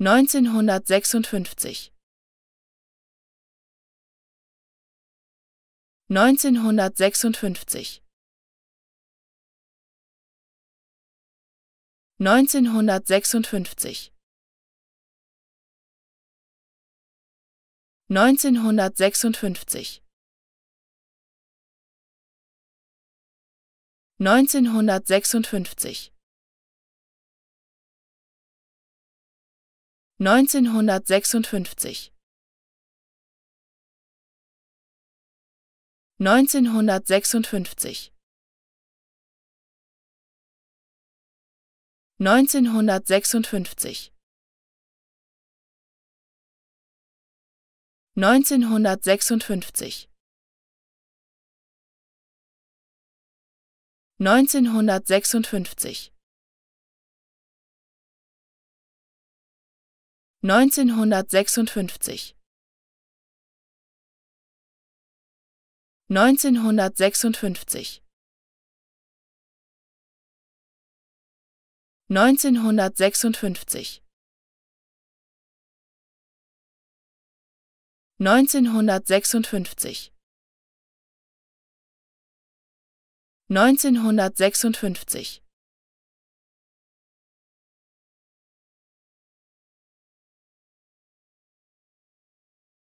1956 1956 1956 1956 1956 1956 1956 1956 1956 1956 1956 1956 1956 1956 1956